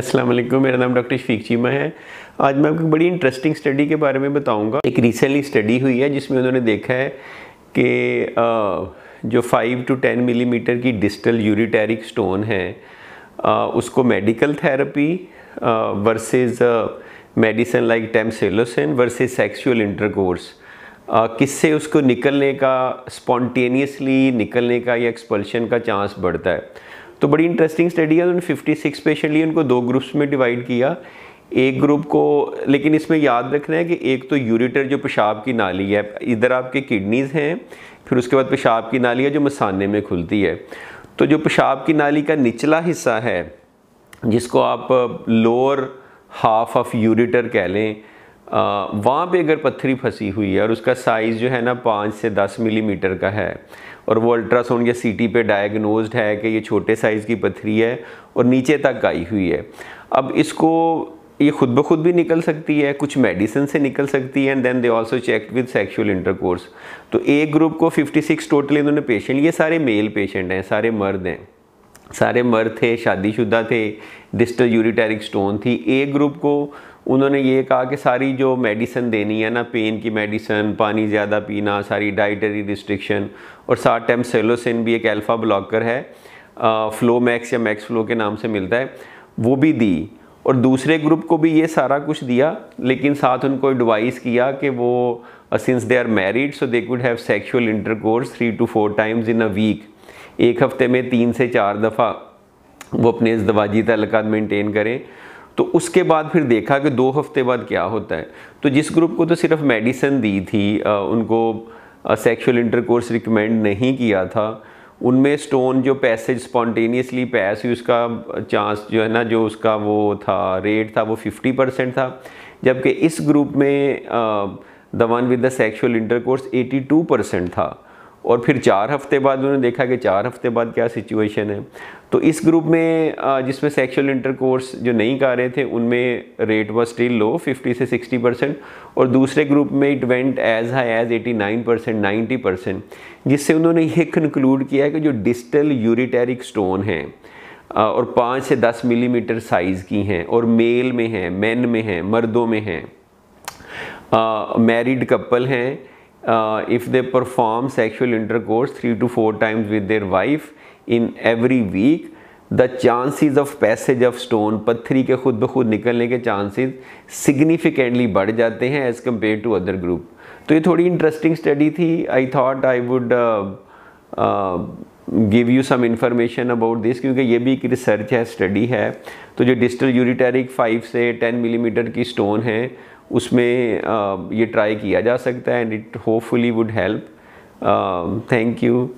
अस्सलाम वालेकुम मेरा नाम डॉक्टर शफीक चीमा है आज मैं आपको बड़ी इंटरेस्टिंग स्टडी के बारे में बताऊंगा एक रिसेंटली स्टडी हुई है जिसमें उन्होंने देखा है कि जो 5 टू 10 मिलीमीटर की डिस्टल यूरिटेरिक स्टोन है उसको medical therapy versus medicine like tamsulosin versus sexual intercourse किससे उसको निकलने का स्पॉन्टेनियसली निकलने का या एक्सपल्शन का चांस बढ़ता है तो बड़ी इंटरेस्टिंग स्टडी है उन्होंने फिफ्टी सिक्स पेशेंट लिए उनको दो ग्रुप्स में डिवाइड किया एक ग्रुप को लेकिन इसमें याद रखना है कि एक तो यूरिटर जो पेशाब की नाली है इधर आपके किडनीज़ हैं फिर उसके बाद पेशाब की नाली है जो मसाने में खुलती है तो जो पेशाब की नाली का निचला हिस्सा है जिसको आप लोअर हाफ ऑफ यूरिटर कह लें वहाँ पे अगर पत्थरी फंसी हुई है और उसका साइज़ जो है ना पाँच से दस मिलीमीटर का है और वो अल्ट्रासाउंड या सीटी पे डायग्नोज है कि ये छोटे साइज़ की पत्थरी है और नीचे तक आई हुई है अब इसको ये खुद ब खुद भी निकल सकती है कुछ मेडिसिन से निकल सकती है and then they also check with sexual intercourse तो एक ग्रुप को 56 टोटल इन्होंने पेशेंट ये सारे मेल पेशेंट हैं सारे मर्द हैं सारे मर्द थे शादीशुदा थे डिस्टल यूरिटेरिक स्टोन थी ए ग्रुप को उन्होंने ये कहा कि सारी जो मेडिसन देनी है ना पेन की मेडिसन पानी ज़्यादा पीना सारी डाइटरी रिस्ट्रिक्शन और साथ टाइम सेलोसिन भी एक अल्फ़ा ब्लॉकर है आ, फ्लो मैक्स या मैक्स फ्लो के नाम से मिलता है वो भी दी और दूसरे ग्रुप को भी ये सारा कुछ दिया लेकिन साथ उनको एडवाइस किया कि वो since they are married so they could have sexual intercourse three two four times in a week एक हफ्ते में तीन से चार दफ़ा वो अपने इस दवाजी तलक़ात मेंटेन करें तो उसके बाद फिर देखा कि दो हफ्ते बाद क्या होता है तो जिस ग्रुप को तो सिर्फ मेडिसिन दी थी आ, उनको सेक्सुअल इंटरकोर्स रिकमेंड नहीं किया था उनमें स्टोन जो पैसेज स्पॉन्टेनियसली पैस हुई उसका चांस जो है ना जो उसका वो था रेट था वो 50 परसेंट था जबकि इस ग्रुप में दवान with the sexual intercourse 82 percent था और फिर चार हफ्ते बाद उन्होंने देखा कि चार हफ्ते बाद क्या सिचुएशन है तो इस ग्रुप में जिसमें सेक्सुअल इंटरकोर्स जो नहीं कर रहे थे उनमें रेट वॉज स्टिल लो 50 से 60 परसेंट और दूसरे ग्रुप में it went as high as 89 percent ninety percent जिससे उन्होंने ये कंक्लूड किया है कि जो डिस्टल यूरिटेरिक स्टोन हैं और पाँच से दस मिलीमीटर साइज़ की हैं और मेल में हैं मैन में हैं मर्दों में हैं मैरिड कपल हैं uh, if they perform sexual intercourse three to four times with their wife in every week the chances of passage of stone पत्थरी के खुद ब खुद निकलने के chances significantly बढ़ जाते हैं as compared to other group तो ये थोड़ी interesting study थी I thought I would uh, uh, give you some information about this क्योंकि ये भी एक रिसर्च है स्टडी है तो जो डिस्टल यूरिटेरिक फाइव से टेन मिलीमीटर की स्टोन है उसमें uh, ये ट्राई किया जा सकता है and it hopefully would help thank you